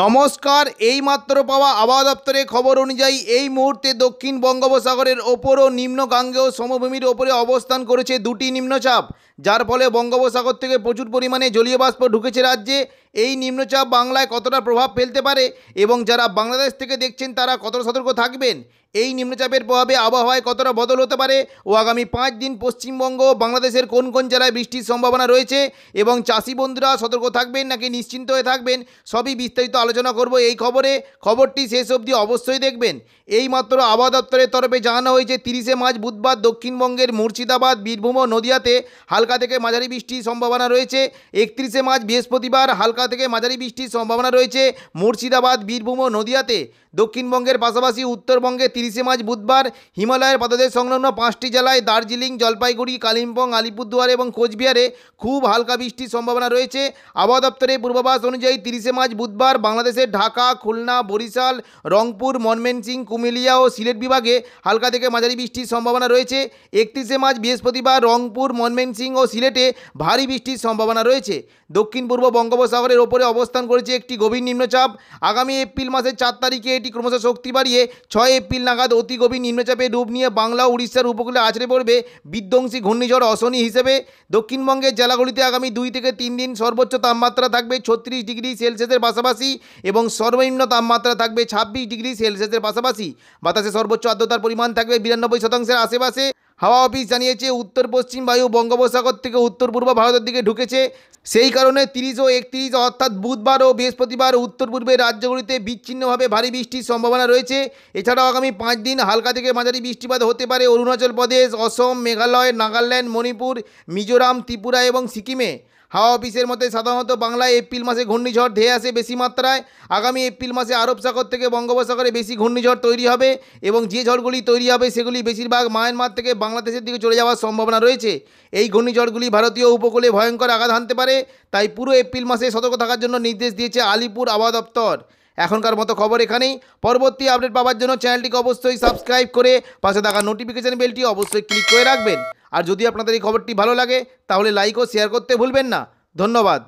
নমস্কার এইমাত্র পাওয়া আবহাওয়া দপ্তরের খবর অনুযায়ী এই মুহূর্তে দক্ষিণ বঙ্গোপসাগরের ওপর ও নিম্ন গাঙ্গেয় সমভূমির ওপরে অবস্থান করেছে দুটি নিম্নচাপ যার ফলে বঙ্গোপসাগর থেকে প্রচুর পরিমাণে জলীয় বাষ্প ঢুকেছে রাজ্যে এই নিম্নচাপ বাংলায় কতটা প্রভাব ফেলতে পারে এবং যারা বাংলাদেশ থেকে দেখছেন তারা কতটা সতর্ক থাকবেন এই নিম্নচাপের প্রভাবে আবহাওয়ায় কতটা বদল হতে পারে ও আগামী পাঁচ দিন পশ্চিমবঙ্গ বাংলাদেশের কোন কোন জেলায় বৃষ্টির সম্ভাবনা রয়েছে এবং চাষি বন্ধুরা সতর্ক থাকবেন নাকি নিশ্চিন্ত হয়ে থাকবেন সবই বিস্তারিত বিস্তারিত আলোচনা করব এই খবরে খবরটি শেষ অবধি অবশ্যই দেখবেন এইমাত্র আবহাওয়া দপ্তরের তরফে জানানো হয়েছে তিরিশে মার্চ বুধবার দক্ষিণবঙ্গের মুর্শিদাবাদ বীরভূম ও নদিয়াতে হালকা থেকে মাঝারি বৃষ্টির সম্ভাবনা রয়েছে একত্রিশে মার্চ বৃহস্পতিবার হালকা থেকে মাঝারি বৃষ্টির সম্ভাবনা রয়েছে মুর্শিদাবাদ বীরভূম ও নদিয়াতে দক্ষিণবঙ্গের পাশাপাশি উত্তরবঙ্গে তিরিশে মার্চ বুধবার হিমালয়ের পাদদেশ সংলগ্ন পাঁচটি জেলায় দার্জিলিং জলপাইগুড়ি কালিম্পং আলিপুরদুয়ার এবং কোচবিহারে খুব হালকা বৃষ্টির সম্ভাবনা রয়েছে আবহাওয়া দপ্তরের পূর্বাভাস অনুযায়ী তিরিশে মার্চ বুধবার বাংলাদেশের ঢাকা খুলনা বরিশাল রংপুর মনমেনসিং কুমিলিয়া ও সিলেট বিভাগে হালকা থেকে মাঝারি বৃষ্টির সম্ভাবনা রয়েছে একত্রিশে মার্চ বৃহস্পতিবার রংপুর মনমেনসিং ও সিলেটে ভারী বৃষ্টির সম্ভাবনা রয়েছে দক্ষিণ পূর্ব বঙ্গোপসাগরের ওপরে অবস্থান করেছে একটি গভীর নিম্নচাপ আগামী এপ্রিল মাসের চার তারিখে এটি ক্রমশ শক্তি বাড়িয়ে ছয় এপ্রিল নাগাদ অতি গভীর নিম্নচাপে রূপ নিয়ে বাংলা উড়িষ্যার উপকূলে আছড়ে পড়বে বিধ্বংসী ঘূর্ণিঝড় অশনি হিসেবে দক্ষিণবঙ্গের জেলাগুলিতে আগামী দুই থেকে তিন দিন সর্বোচ্চ তাপমাত্রা থাকবে ছত্রিশ ডিগ্রি সেলসিয়াসের পাশাপাশি এবং সর্বনিম্ন তাপমাত্রা থাকবে ছাব্বিশ ডিগ্রি সেলসিয়াসের পাশাপাশি বাতাসে সর্বোচ্চ আর্দ্রতার পরিমাণ থাকবে বিরানব্বই শতাংশের আশেপাশে হাওয়া অফিস জানিয়েছে উত্তর পশ্চিম বায়ু বঙ্গোপসাগর থেকে উত্তর পূর্ব ভারতের দিকে ঢুকেছে সেই কারণে তিরিশ ও একত্রিশ অর্থাৎ বুধবার ও বৃহস্পতিবার উত্তর পূর্বের রাজ্যগুলিতে বিচ্ছিন্নভাবে ভারী বৃষ্টির সম্ভাবনা রয়েছে এছাড়াও আগামী পাঁচ দিন হালকা থেকে মাঝারি বৃষ্টিপাত হতে পারে অরুণাচল প্রদেশ অসম মেঘালয় নাগাল্যান্ড মণিপুর মিজোরাম ত্রিপুরা এবং সিকিমে হাওয়া অফিসের মতে সাধারণত বাংলায় এপ্রিল মাসে ঘূর্ণিঝড় ধেয়ে আসে বেশি মাত্রায় আগামী এপ্রিল মাসে আরব সাগর থেকে বঙ্গোপসাগরে বেশি ঘূর্ণিঝড় তৈরি হবে এবং যে ঝড়গুলি তৈরি হবে সেগুলি বেশিরভাগ মায়ানমার থেকে বাংলাদেশের দিকে চলে যাওয়ার সম্ভাবনা রয়েছে এই ঘূর্ণিঝড়গুলি ভারতীয় উপকূলে ভয়ঙ্কর আঘাত হানতে পারে তাই পুরো এপ্রিল মাসে সতর্ক থাকার জন্য নির্দেশ দিয়েছে আলিপুর আবহাওয়া দপ্তর এখনকার মতো খবর এখানেই পরবর্তী আপডেট পাওয়ার জন্য চ্যানেলটিকে অবশ্যই সাবস্ক্রাইব করে পাশে থাকা নোটিফিকেশান বেলটি অবশ্যই ক্লিক করে রাখবেন আর যদি আপনাদের এই খবরটি ভালো লাগে তাহলে লাইক ও শেয়ার করতে ভুলবেন না ধন্যবাদ